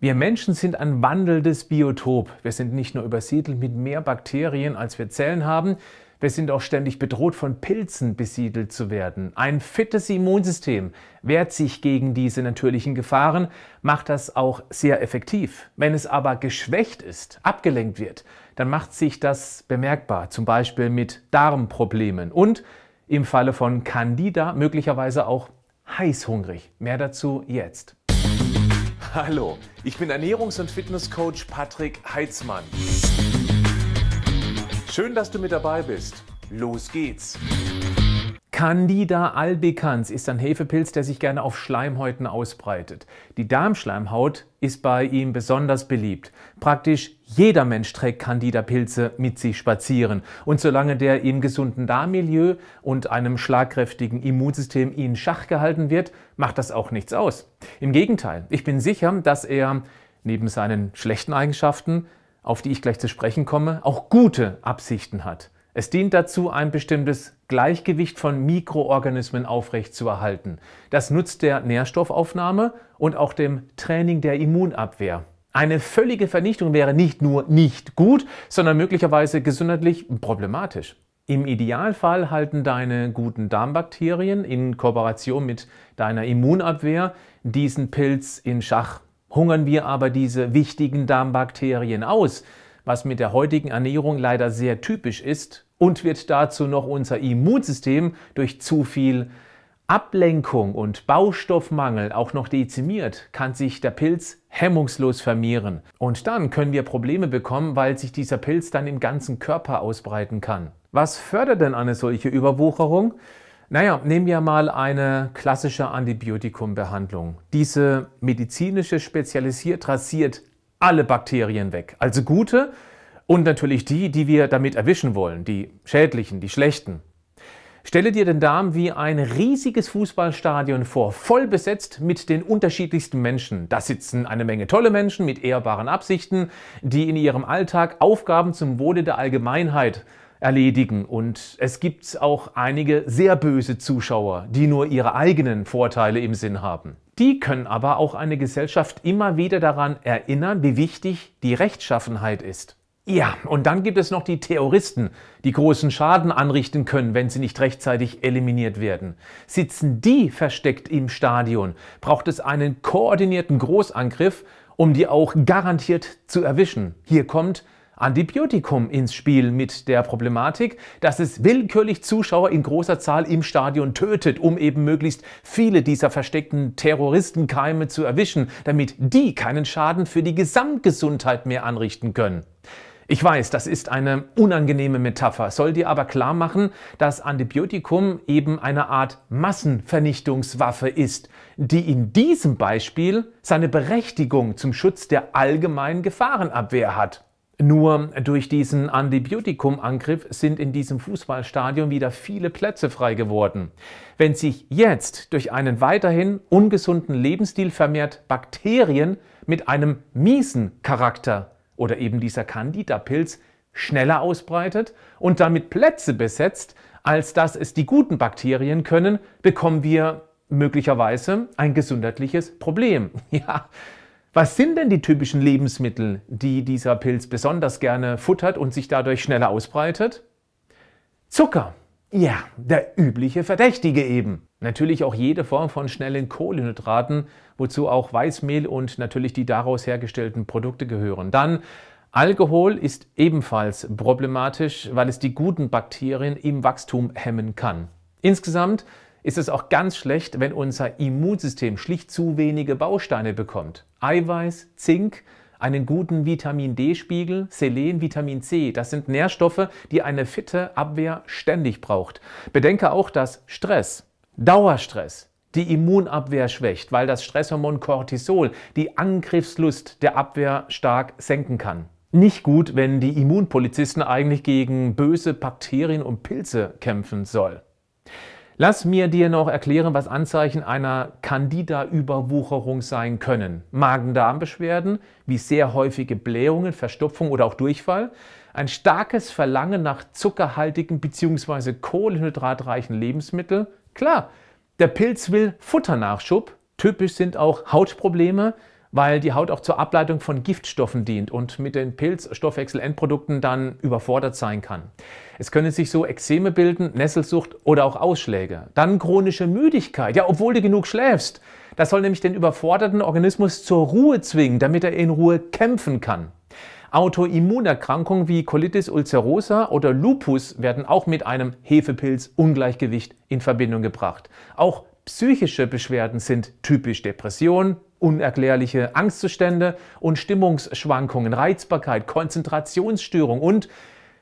Wir Menschen sind ein wandelndes Biotop. Wir sind nicht nur übersiedelt mit mehr Bakterien, als wir Zellen haben, wir sind auch ständig bedroht, von Pilzen besiedelt zu werden. Ein fittes Immunsystem wehrt sich gegen diese natürlichen Gefahren, macht das auch sehr effektiv. Wenn es aber geschwächt ist, abgelenkt wird, dann macht sich das bemerkbar, zum Beispiel mit Darmproblemen und im Falle von Candida möglicherweise auch heißhungrig. Mehr dazu jetzt. Hallo, ich bin Ernährungs- und Fitnesscoach Patrick Heitzmann. Schön, dass du mit dabei bist. Los geht's! Candida albicans ist ein Hefepilz, der sich gerne auf Schleimhäuten ausbreitet. Die Darmschleimhaut ist bei ihm besonders beliebt. Praktisch jeder Mensch trägt Candida-Pilze mit sich spazieren. Und solange der im gesunden Darmmilieu und einem schlagkräftigen Immunsystem in Schach gehalten wird, macht das auch nichts aus. Im Gegenteil, ich bin sicher, dass er neben seinen schlechten Eigenschaften, auf die ich gleich zu sprechen komme, auch gute Absichten hat. Es dient dazu, ein bestimmtes Gleichgewicht von Mikroorganismen aufrechtzuerhalten. Das nutzt der Nährstoffaufnahme und auch dem Training der Immunabwehr. Eine völlige Vernichtung wäre nicht nur nicht gut, sondern möglicherweise gesundheitlich problematisch. Im Idealfall halten deine guten Darmbakterien in Kooperation mit deiner Immunabwehr diesen Pilz in Schach. Hungern wir aber diese wichtigen Darmbakterien aus, was mit der heutigen Ernährung leider sehr typisch ist, und wird dazu noch unser Immunsystem durch zu viel Ablenkung und Baustoffmangel auch noch dezimiert, kann sich der Pilz hemmungslos vermehren. Und dann können wir Probleme bekommen, weil sich dieser Pilz dann im ganzen Körper ausbreiten kann. Was fördert denn eine solche Überwucherung? Naja, nehmen wir mal eine klassische Antibiotikumbehandlung. Diese medizinische spezialisiert rasiert alle Bakterien weg, also gute und natürlich die, die wir damit erwischen wollen, die schädlichen, die schlechten. Stelle dir den Darm wie ein riesiges Fußballstadion vor, voll besetzt mit den unterschiedlichsten Menschen. Da sitzen eine Menge tolle Menschen mit ehrbaren Absichten, die in ihrem Alltag Aufgaben zum Wohle der Allgemeinheit erledigen. Und es gibt auch einige sehr böse Zuschauer, die nur ihre eigenen Vorteile im Sinn haben. Die können aber auch eine Gesellschaft immer wieder daran erinnern, wie wichtig die Rechtschaffenheit ist. Ja, und dann gibt es noch die Terroristen, die großen Schaden anrichten können, wenn sie nicht rechtzeitig eliminiert werden. Sitzen die versteckt im Stadion, braucht es einen koordinierten Großangriff, um die auch garantiert zu erwischen. Hier kommt Antibiotikum ins Spiel mit der Problematik, dass es willkürlich Zuschauer in großer Zahl im Stadion tötet, um eben möglichst viele dieser versteckten Terroristenkeime zu erwischen, damit die keinen Schaden für die Gesamtgesundheit mehr anrichten können. Ich weiß, das ist eine unangenehme Metapher, soll dir aber klar machen, dass Antibiotikum eben eine Art Massenvernichtungswaffe ist, die in diesem Beispiel seine Berechtigung zum Schutz der allgemeinen Gefahrenabwehr hat. Nur durch diesen Antibiotikumangriff sind in diesem Fußballstadion wieder viele Plätze frei geworden. Wenn sich jetzt durch einen weiterhin ungesunden Lebensstil vermehrt Bakterien mit einem miesen Charakter oder eben dieser Candida-Pilz schneller ausbreitet und damit Plätze besetzt, als dass es die guten Bakterien können, bekommen wir möglicherweise ein gesundheitliches Problem. Ja. Was sind denn die typischen Lebensmittel, die dieser Pilz besonders gerne futtert und sich dadurch schneller ausbreitet? Zucker ja, der übliche Verdächtige eben. Natürlich auch jede Form von schnellen Kohlenhydraten, wozu auch Weißmehl und natürlich die daraus hergestellten Produkte gehören. Dann Alkohol ist ebenfalls problematisch, weil es die guten Bakterien im Wachstum hemmen kann. Insgesamt ist es auch ganz schlecht, wenn unser Immunsystem schlicht zu wenige Bausteine bekommt. Eiweiß, Zink, einen guten Vitamin D-Spiegel, Selen, Vitamin C. Das sind Nährstoffe, die eine fitte Abwehr ständig braucht. Bedenke auch, dass Stress, Dauerstress, die Immunabwehr schwächt, weil das Stresshormon Cortisol die Angriffslust der Abwehr stark senken kann. Nicht gut, wenn die Immunpolizisten eigentlich gegen böse Bakterien und Pilze kämpfen soll. Lass mir dir noch erklären, was Anzeichen einer Candida-Überwucherung sein können. Magen-Darm-Beschwerden, wie sehr häufige Blähungen, Verstopfung oder auch Durchfall. Ein starkes Verlangen nach zuckerhaltigen bzw. kohlenhydratreichen Lebensmitteln. Klar, der Pilz will Futternachschub. Typisch sind auch Hautprobleme, weil die Haut auch zur Ableitung von Giftstoffen dient und mit den Pilzstoffwechselendprodukten dann überfordert sein kann. Es können sich so Ekzeme bilden, Nesselsucht oder auch Ausschläge. Dann chronische Müdigkeit, ja, obwohl du genug schläfst. Das soll nämlich den überforderten Organismus zur Ruhe zwingen, damit er in Ruhe kämpfen kann. Autoimmunerkrankungen wie Colitis ulcerosa oder Lupus werden auch mit einem Hefepilz-Ungleichgewicht in Verbindung gebracht. Auch psychische Beschwerden sind typisch Depression, unerklärliche Angstzustände und Stimmungsschwankungen, Reizbarkeit, Konzentrationsstörung und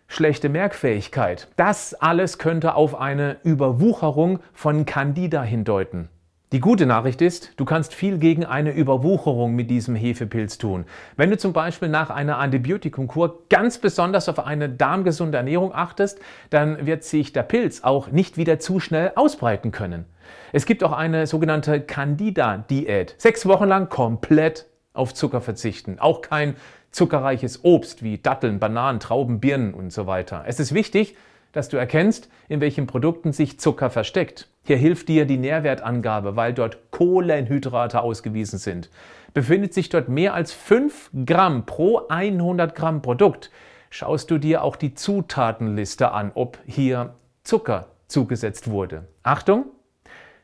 schlechte Merkfähigkeit. Das alles könnte auf eine Überwucherung von Candida hindeuten. Die gute Nachricht ist, du kannst viel gegen eine Überwucherung mit diesem Hefepilz tun. Wenn du zum Beispiel nach einer Antibiotikumkur ganz besonders auf eine darmgesunde Ernährung achtest, dann wird sich der Pilz auch nicht wieder zu schnell ausbreiten können. Es gibt auch eine sogenannte Candida-Diät. Sechs Wochen lang komplett auf Zucker verzichten. Auch kein zuckerreiches Obst wie Datteln, Bananen, Trauben, Birnen und so weiter. Es ist wichtig, dass du erkennst, in welchen Produkten sich Zucker versteckt. Hier hilft dir die Nährwertangabe, weil dort Kohlenhydrate ausgewiesen sind. Befindet sich dort mehr als 5 Gramm pro 100 Gramm Produkt, schaust du dir auch die Zutatenliste an, ob hier Zucker zugesetzt wurde. Achtung,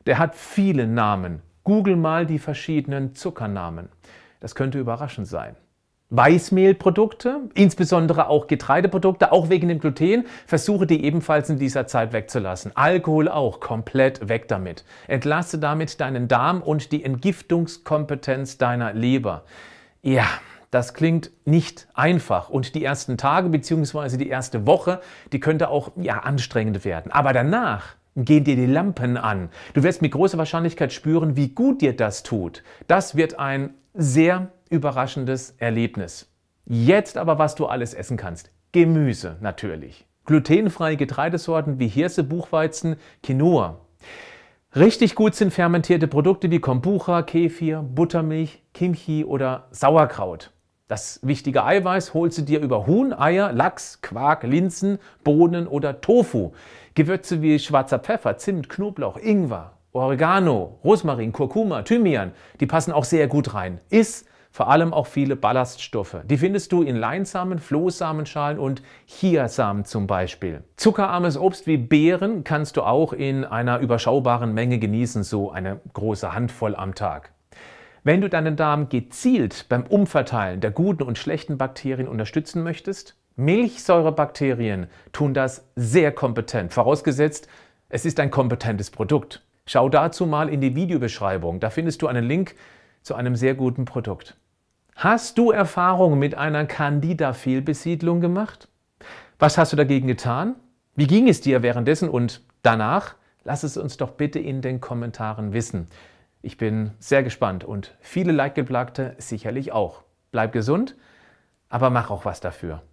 der hat viele Namen. Google mal die verschiedenen Zuckernamen. Das könnte überraschend sein. Weißmehlprodukte, insbesondere auch Getreideprodukte, auch wegen dem Gluten, versuche die ebenfalls in dieser Zeit wegzulassen. Alkohol auch, komplett weg damit. Entlasse damit deinen Darm und die Entgiftungskompetenz deiner Leber. Ja, das klingt nicht einfach und die ersten Tage bzw. die erste Woche, die könnte auch ja anstrengend werden. Aber danach gehen dir die Lampen an. Du wirst mit großer Wahrscheinlichkeit spüren, wie gut dir das tut. Das wird ein sehr überraschendes Erlebnis. Jetzt aber, was du alles essen kannst. Gemüse natürlich. Glutenfreie Getreidesorten wie Hirse, Buchweizen, Quinoa. Richtig gut sind fermentierte Produkte wie Kombucha, Kefir, Buttermilch, Kimchi oder Sauerkraut. Das wichtige Eiweiß holst du dir über Huhn, Eier, Lachs, Quark, Linsen, Bohnen oder Tofu. Gewürze wie schwarzer Pfeffer, Zimt, Knoblauch, Ingwer, Oregano, Rosmarin, Kurkuma, Thymian, die passen auch sehr gut rein. Iss vor allem auch viele Ballaststoffe. Die findest du in Leinsamen, Flohsamenschalen und Chiasamen zum Beispiel. Zuckerarmes Obst wie Beeren kannst du auch in einer überschaubaren Menge genießen, so eine große Handvoll am Tag. Wenn du deinen Darm gezielt beim Umverteilen der guten und schlechten Bakterien unterstützen möchtest, Milchsäurebakterien tun das sehr kompetent, vorausgesetzt, es ist ein kompetentes Produkt. Schau dazu mal in die Videobeschreibung, da findest du einen Link zu einem sehr guten Produkt. Hast du Erfahrungen mit einer Candida-Fehlbesiedlung gemacht? Was hast du dagegen getan? Wie ging es dir währenddessen und danach? Lass es uns doch bitte in den Kommentaren wissen. Ich bin sehr gespannt und viele Leidgeplagte sicherlich auch. Bleib gesund, aber mach auch was dafür.